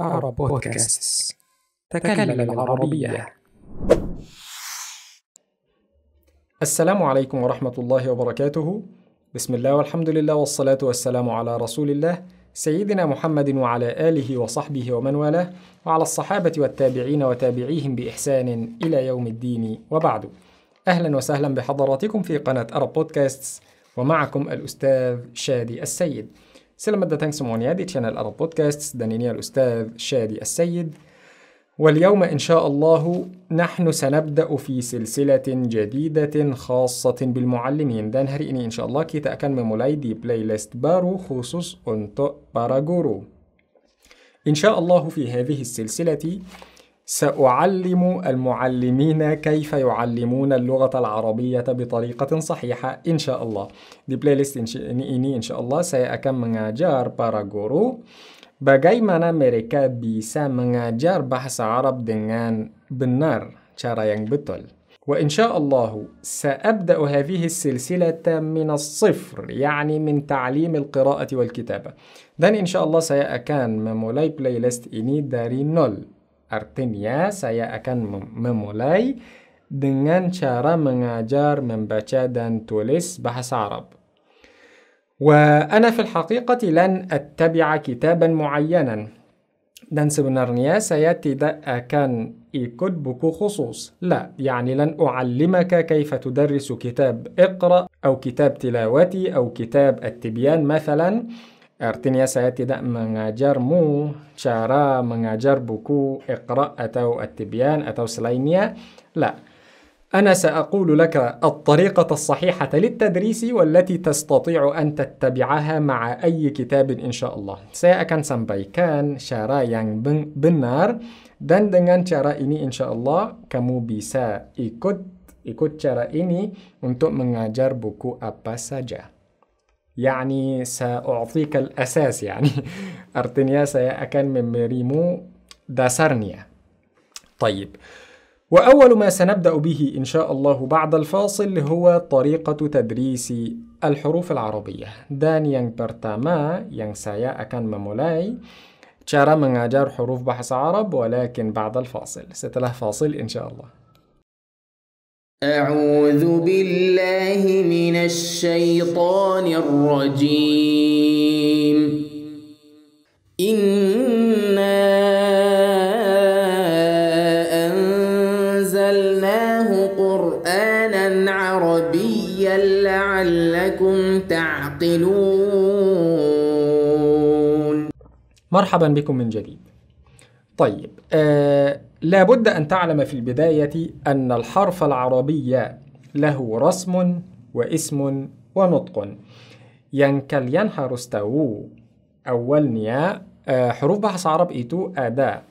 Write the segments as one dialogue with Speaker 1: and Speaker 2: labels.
Speaker 1: أعرب بودكاست تكلم العربية السلام عليكم ورحمة الله وبركاته بسم الله والحمد لله والصلاة والسلام على رسول الله سيدنا محمد وعلى آله وصحبه ومن والاه وعلى الصحابة والتابعين وتابعيهم بإحسان إلى يوم الدين وبعد أهلا وسهلا بحضراتكم في قناة أرب بودكاست ومعكم الأستاذ شادي السيد سلام مدة تانكس داتانكسم ونيادي تشانل أرب بودكاست دانيني الأستاذ شادي السيد واليوم إن شاء الله نحن سنبدأ في سلسلة جديدة خاصة بالمعلمين dan hari ini insya Allah kita akan memulai di بلاي baru بارو خصوص أنتو باراغورو إن شاء الله في هذه السلسلة سأعلم المعلمين كيف يعلمون اللغة العربية بطريقة صحيحة إن شاء الله دي بلاي ليست إن شاء الله سيأكم مناجار بارا جورو bagaimana mereka bisa mengajar bahasa Arab dengan benar cara yang betul وإن شاء الله سأبدأ هذه السلسلة من الصفر يعني من تعليم القراءة والكتابة dan إن شاء الله saya akan memulai playlist ini dari nol Artinya, saya akan memulai dengan cara mengajar membaca dan tulis bahasa Arab. وأنا في الحقيقة لن أتبع كتابا معينا dan sebenarnya saya tidak akan ikut buku khusus. لا يعني لن أعلمك كيف تدرس كتاب اقرأ أو كتاب تلاوتي أو كتاب التبيان مثلا Artinya saya tidak mengajarmu cara mengajar buku Iqra atau At-Tibyan atau selainnya. La. أنا سأقول لك الطريقة الصحيحة للتدريس والتي تستطيع أن تتبعها مع أي كتاب إن شاء الله. Saya akan sampaikan cara yang benar dan dengan cara ini insya Allah kamu bisa ikut ikut cara ini untuk mengajar buku apa saja. يعني سأعطيك الأساس يعني أرتنياس أكان من مريمو داسرنيا طيب وأول ما سنبدأ به إن شاء الله بعد الفاصل هو طريقة تدريس الحروف العربية dan yang pertama yang saya akan memulai cara mengajar حروف بحث عرب ولكن بعد الفاصل setelah فاصل إن شاء الله أعوذ بالله من الشيطان الرجيم إنا أنزلناه قرآنا عربيا لعلكم تعقلون مرحبا بكم من جديد طيب آه لابد أن تعلم في البداية أن الحرف العربي له رسم واسم ونطق ينكل رستو أول أولنيا آه حروف بحث عرب إيتو أداء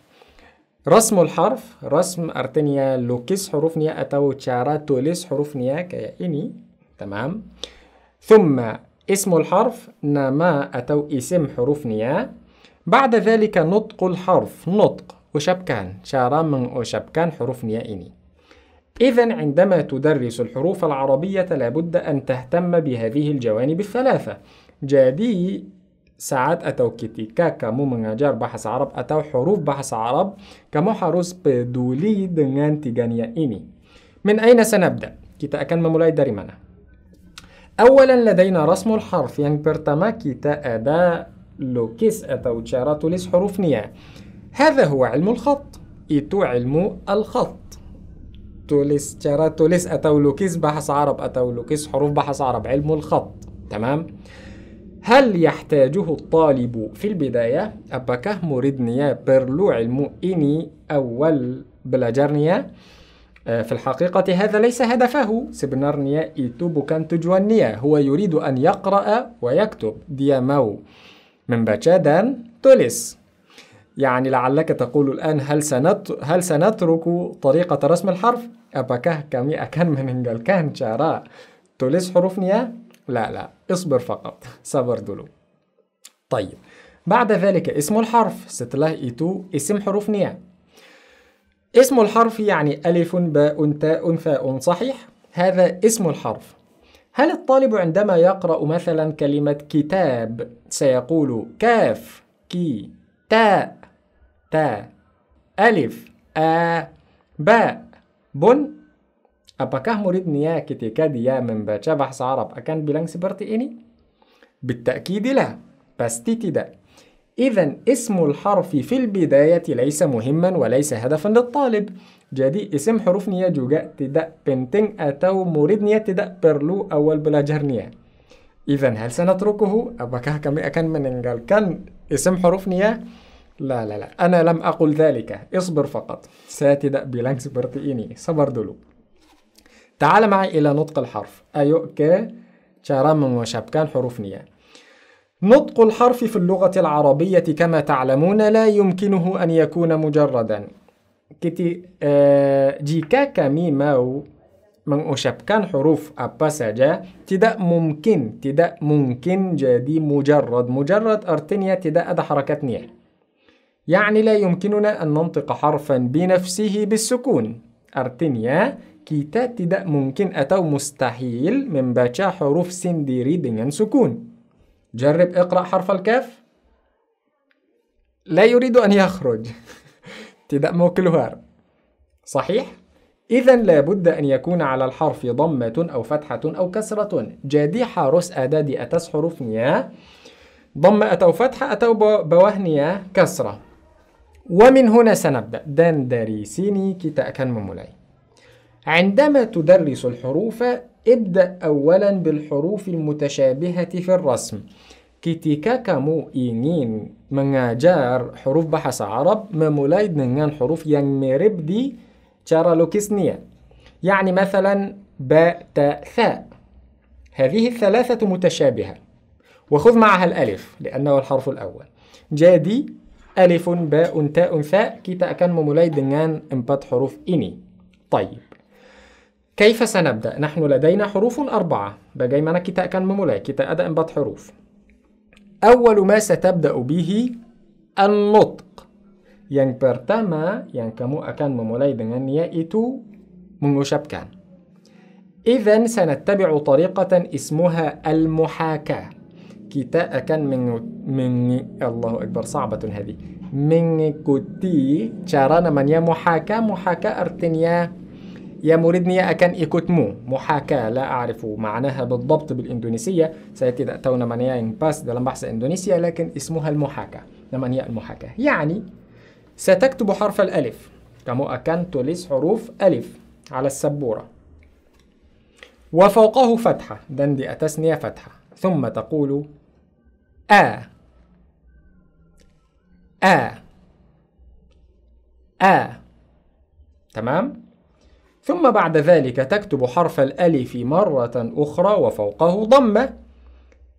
Speaker 1: رسم الحرف رسم أرتنيا لوكيس حروفنيا أتو تشارا توليس حروفنيا كيأني تمام ثم اسم الحرف نما أتو اسم حروفنيا بعد ذلك نطق الحرف نطق وشبكان شارامن وشبكان حروف نيائيني إذا عندما تدرس الحروف العربية لابد أن تهتم بهذه الجوانب الثلاثة جادي ساعات أتو كتيكا كمو mengajar بحث عرب أتو حروف بحث عرب كمو harus بدولي دنان تيجانيا ini من أين سنبدأ؟ kita akan memulai داري mana? أولا لدينا رسم الحرف yang pertama kita ada لوكيس أتو تشاراتوليس حروف نيا هذا هو علم الخط إيتو علم الخط توليس تشاراتوليس أتو لوكيس بحث عرب أتو لوكيس حروف بحث عرب علم الخط تمام هل يحتاجه الطالب في البداية أبكه مردنيا برلو علم إني أول بلاجرنيا آه، في الحقيقة هذا ليس هدفه سبنرنيا إيتوبو تجوان نيا هو يريد أن يقرأ ويكتب دياماو membaca dan tulis يعني لعلك تقول الآن هل سنت هل سنترك طريقة رسم الحرف؟ أباكه Apakah kami كان meninggalkan توليس حروف hurufnya? لا لا اصبر فقط صبر دلو طيب بعد ذلك اسم الحرف ستله itu اسم حروفnya اسم الحرف يعني ألف باء تاء ثاء صحيح هذا اسم الحرف هل الطالب عندما يقرأ مثلا كلمة كتاب سيقول كاف كي تاء تاء ألف آ باء بن أباكاه مريد نيا كتكاد يا من باتشا بحس عرب أكان بلانس برتي إني بالتأكيد لا بس تيتي إذا اسم الحرف في البداية ليس مهما وليس هدفا للطالب جدي اسم حروف نيا جوجا تدا بنتين أتو مريد نيا تدا برلو أول بلاجر نيا إذا هل سنتركه؟ أبكه كم أكن من قال كان اسم حروف نياه لا لا لا أنا لم أقل ذلك اصبر فقط ساتدأ بلانكس برتئيني صبر دلو تعال معي إلى نطق الحرف أيو ك وشاب كان حروف نية نطق الحرف في اللغة العربية كما تعلمون لا يمكنه أن يكون مجردا كتي آه، جيكا كمي ماو mengucapkan huruf apa saja tidak mungkin tidak mungkin jadi مجرد مجرد artinya tidak ada harakat niyah يعني لا يمكننا أن ننطق حرفا بنفسه بالسكون artinya kita tidak mungkin atau mustahil membaca huruf sendiri dengan sukun جرب اقرأ حرف الكاف لا يريد أن يخرج tidak mau keluar صحيح؟ إذا لابد أن يكون على الحرف ضمة أو فتحة أو كسرة جاديحة روس أدادي أتس نيا ضمة أو فتحة أتو بوهنيا كسرة ومن هنا سنبدأ دان داريسيني كتا كان ممولاي عندما تدرس الحروف ابدأ أولا بالحروف المتشابهة في الرسم ketika مو إينين mengajar حروف bahasa Arab memulai dengan حروف yang mirip di تشارالوكسنيا يعني مثلا ب ت ث هذه الثلاثة متشابهة وخذ معها الألف لأنه الحرف الأول جادي ألف باء تاء ثاء كي تأكن memulai دنان empat حروف إني طيب كيف سنبدأ؟ نحن لدينا حروف أربعة bagaimana كي تأكن memulai? كي ada empat حروف أول ما ستبدأ به النطق Yang pertama yang kamu akan memulai dengan dengannya itu mengucapkan. Izan sanattabi'u tariqatan ismuha al-muhaka. Kita akan meng, meng Allahu Akbar sa'batun Mengikuti cara namanya muhaka. Muhaka artinya يا مريدني أكن إيكوتمو محاكاة لا أعرف معناها بالضبط بالإندونيسية سيأتي دأتونا من يين باس dalam bahasa Indonesia لكن اسمها المحاكاة نمانيا المحاكاة يعني ستكتب حرف الألف كما أكنت ليس حروف ألف على السبورة وفوقه فتحة دندي أتسني فتحة ثم تقول آ آ آ تمام؟ ثم بعد ذلك تكتب حرف الألف مرة أخرى وفوقه ضمة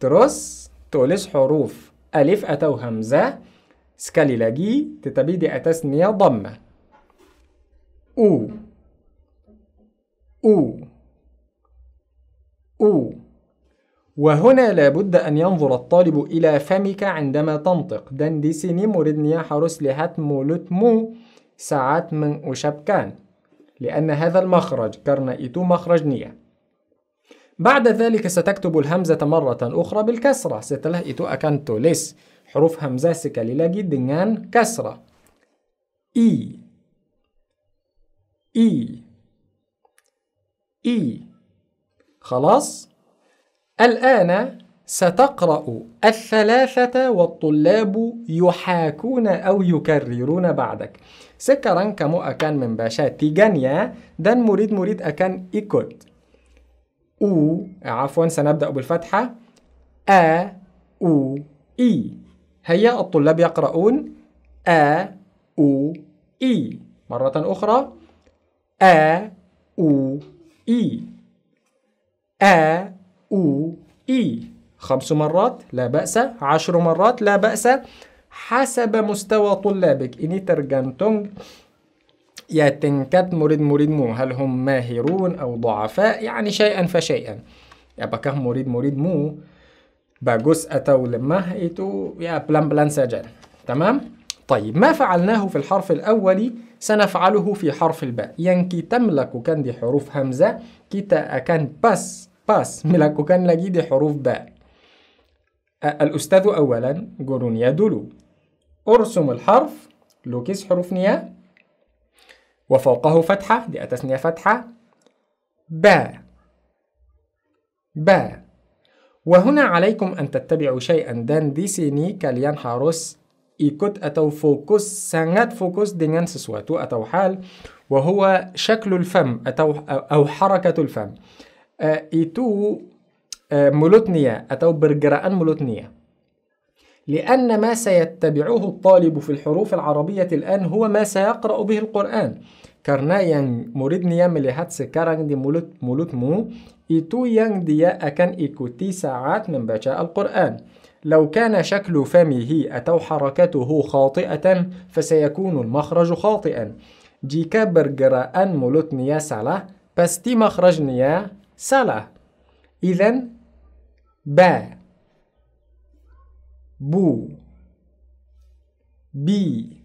Speaker 1: ترس تولس حروف ألف أتو همزة سكالي لاجي تتبيدي أتثنية ضمة أو أو أو وهنا لابد أن ينظر الطالب إلى فمك عندما تنطق دن دي سيني موردنيا حرس لهات مولوت مو ساعات من أشبكان لأن هذا المخرج كرنا إتو مخرج نية بعد ذلك ستكتب الهمزة مرة أخرى بالكسرة ستله إتو أكانتو ليس huruf hamzah sekali lagi dengan kasrah. I إي إي خلاص الآن ستقرأ الثلاثة والطلاب يحاكون أو يكررون بعدك Sekarang kamu akan membaca tiganya dan murid-murid akan ikut. U, عفوا سنبدأ بالفتحة. A, U, I. هيا الطلاب يقرؤون أ أو إي مرة أخرى أ أو إي أ أو إي خمس مرات لا بأس عشر مرات لا بأس حسب مستوى طلابك إني ترجمتم يا تنكت مريد مريد مو هل هم ماهرون أو ضعفاء يعني شيئا فشيئا يا بكه مريد مريد مو باجوس أتوا لمه إتو يا بلان بلان سجل تمام؟ طيب ما فعلناه في الحرف الأولي سنفعله في حرف الباء ينكي تملك كان دي حروف همزة كتا أكان باس باس ملك كان لجي دي حروف باء الأستاذ أولا جورونيا دولو أرسم الحرف لوكيس حروف نيا وفوقه فتحة دي أتسنية فتحة با با وهنا عليكم أن تتبعوا شيئا دان دي سيني كاليان حاروس إيكوت أتو فوكوس سانات فوكوس دينان سسواتو أتو حال وهو شكل الفم أتو أو حركة الفم إيتو ملوتنيا أتو برجران ملوتنيا لأن ما سيتبعه الطالب في الحروف العربية الآن هو ما سيقرأ به القرآن كرنايان مريدنيا مليهات سكارن دي مولوت مولوت مو itu yang dia akan ikuti saat membaca Al-Quran. لو كان شكل فمه أو حركته خاطئة فسيكون المخرج خاطئا. Jika bergeraan mulutnya salah, pasti makhrajnya salah. إذن با بو بي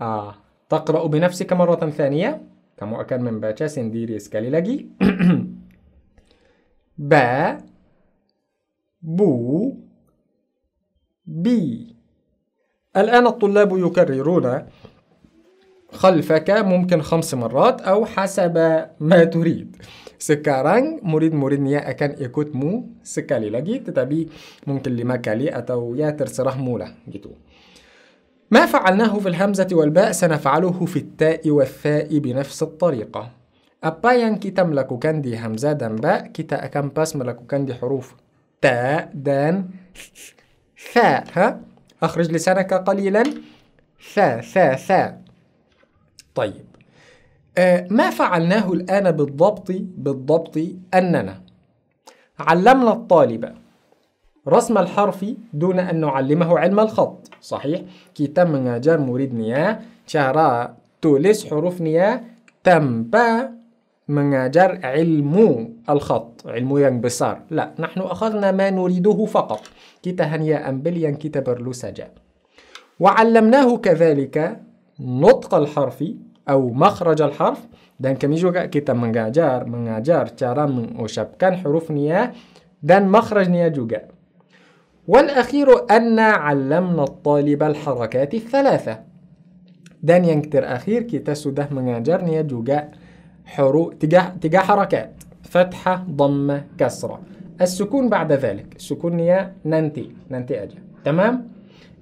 Speaker 1: آه تقرأ بنفسك مرة ثانية. Kamu akan membaca sendiri sekali lagi. ب بو بي الآن الطلاب يكررون خلفك ممكن خمس مرات أو حسب ما تريد مريد مريد نيا أكان إيكوت مو سكالي لجي تتابي ممكن لما كالي أتو يا ترسره مولا جيتو ما فعلناه في الهمزة والباء سنفعله في التاء والثاء بنفس الطريقة kita melakukan di hamzah dan ba, kita akan pas melakukan di حروف تاء دان ثاء ha? أخرج لسانك قليلا ثاء ثاء ثاء طيب ما فعلناه الآن بالضبط بالضبط أننا علمنا الطالب رسم الحرف دون أن نعلمه علم الخط صحيح كي تم نجار مريد نيا شهراء تولس حروف نيا تم با mengajar ilmu al-khat, ilmu yang besar. La, nahnu akhadna ma nuriduhu faqat. Kita hanya ambil yang kita perlu saja. Wa'allamnahu kathalika nutq al-harfi atau makhraj al-harf. dan kami juga kita mengajar mengajar cara mengucapkan huruf niya dan makhraj niya juga. والأخير أن علمنا الطالب الحركات الثلاثة. Dan أخير terakhir kita من جرنيا جوجا حروف تجاه تجاه حركات فتحة ضمة كسرة السكون بعد ذلك السكون يا ننتي ننتي أجا تمام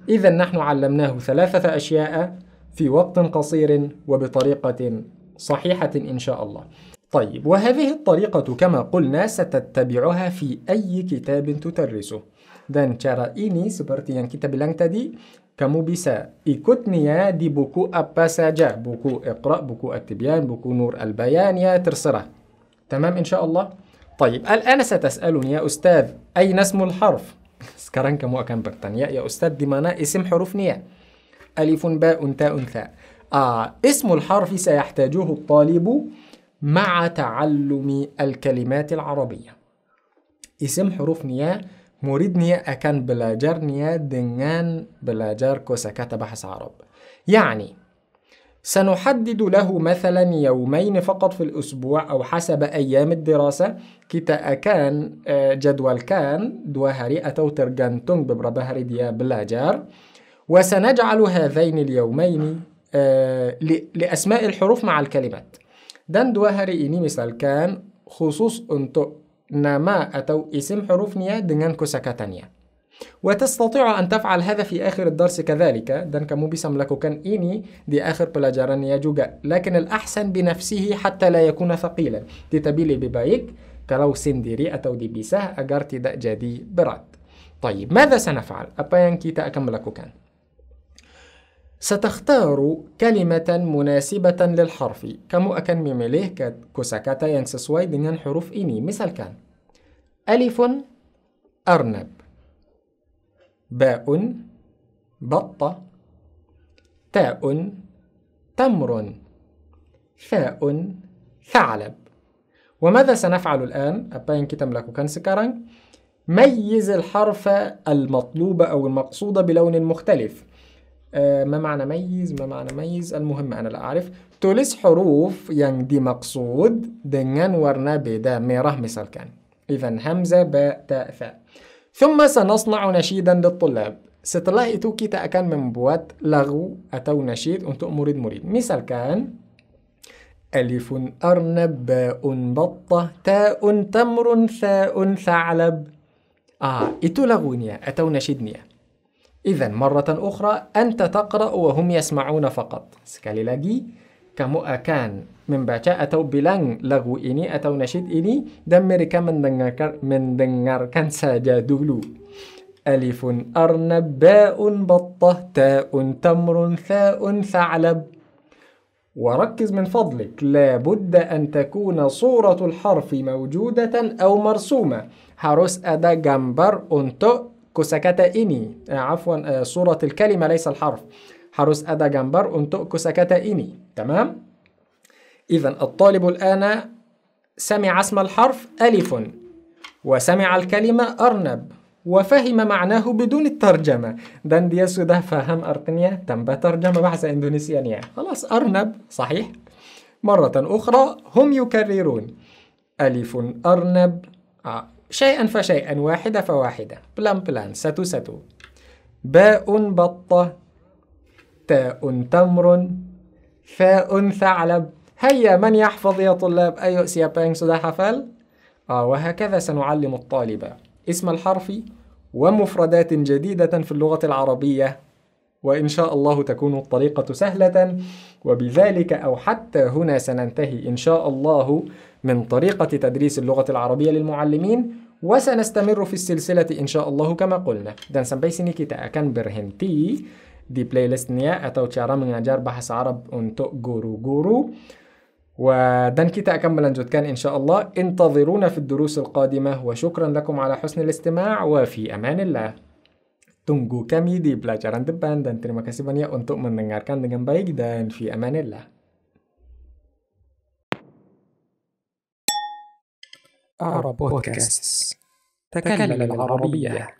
Speaker 1: إذا نحن علمناه ثلاثة أشياء في وقت قصير وبطريقة صحيحة إن شاء الله طيب وهذه الطريقة كما قلنا ستتبعها في أي كتاب تدرسه dan cara ini seperti yang kita bilang tadi kamu bisa. Ikutnya di buku apa saja. Buku Iqra, buku At-Tibyan, buku Nur Al-Bayan, ya terserah. Tamam insyaAllah? طيب الآن ستسألني يا أستاذ أين اسم الحرف؟ Sekarang kamu akan bertanya ya Ustaz di mana isim hurufnya? ألف باء تاء ثاء. آه اسم الحرف سيحتاجه الطالب مع تعلم الكلمات العربية. اسم حروف نيا muridnya akan belajarnya dengan belajar kosakata bahasa Arab. يعني سنحدد له مثلا يومين فقط في الأسبوع أو حسب أيام الدراسة كتا أكان جدول كان دو هري أتو ترغانتون ببربا ديا بلاجار وسنجعل هذين اليومين لأسماء الحروف مع الكلمات دان دو هري إني مثال كان خصوص أنتو nama أو اسم حروف nia dengan kosakatanya. وتستطيع أن تفعل هذا في آخر الدرس كذلك dan kamu bisa melakukan ini di akhir pelajarannya juga لكن الأحسن بنفسه حتى لا يكون ثقيلا tetapi lebih baik kalau sendiri atau dipisah agar tidak jadi berat طيب ماذا سنفعل apa yang kita akan melakukan ستختار كلمة مناسبة للحرف كما أكن ميميليه كوساكاتا ينسسواي dengan حروف ini كان ألف أرنب باء بطة تاء تمر ثاء ثعلب وماذا سنفعل الآن؟ apa كتم لكو كان سكران ميز الحرف المطلوب أو المقصود بلون مختلف آه، ما معنى ميز ما معنى ميز المهم انا لا اعرف تولس حروف يعني دي مقصود دنان ورنا بدا ميره مثال كان اذا همزه باء تاء فاء ثم سنصنع نشيدا للطلاب setelah itu kita من بوات لغو atau نشيد untuk مريد مريد مثال كان ألف أرنب باء بطة تاء تمر ثاء ثعلب آه itu lagunya atau nasyidnya إذا مرة أخرى أنت تقرأ وهم يسمعون فقط سكالي لاجي كمو أكان من بعد أتو بلان لغو إني أتو نشيد إني دمري كم من دنجر من دنجر كان ساجا دولو ألف أرنب باء بطة تاء تمر ثاء ثعلب وركز من فضلك لابد أن تكون صورة الحرف موجودة أو مرسومة هاروس أدا جمبر أنتو كوساكاتا إني آه، عفوا صورة آه، الكلمة ليس الحرف حرس أدا جمبر أنتو كوساكاتا إني تمام إذا الطالب الآن سمع اسم الحرف ألف وسمع الكلمة أرنب وفهم معناه بدون الترجمة دان dia ده فهم أرتنيا تم ترجمة بحث إندونيسيا خلاص أرنب صحيح مرة أخرى هم يكررون ألف أرنب آه، شيئا فشيئا واحدة فواحدة بلان بلان ستو ستو باء بطة تاء تمر ثاء ثعلب هيا من يحفظ يا طلاب أي سيا بانك سودا حفل آه وهكذا سنعلم الطالب اسم الحرف ومفردات جديدة في اللغة العربية وإن شاء الله تكون الطريقة سهلة وبذلك أو حتى هنا سننتهي إن شاء الله من طريقة تدريس اللغة العربية للمعلمين وسنستمر في السلسلة إن شاء الله كما قلنا dan sampai sini kita akan berhenti di playlistnya atau cara mengajar bahasa Arab untuk guru-guru ودان كيتا أكمل كان إن شاء الله انتظرونا في الدروس القادمة وشكرا لكم على حسن الاستماع وفي أمان الله Tunggu kami di pelajaran depan dan terima kasih banyak untuk mendengarkan dengan baik dan fi amanillah. Arab بودكاست تكلم العربية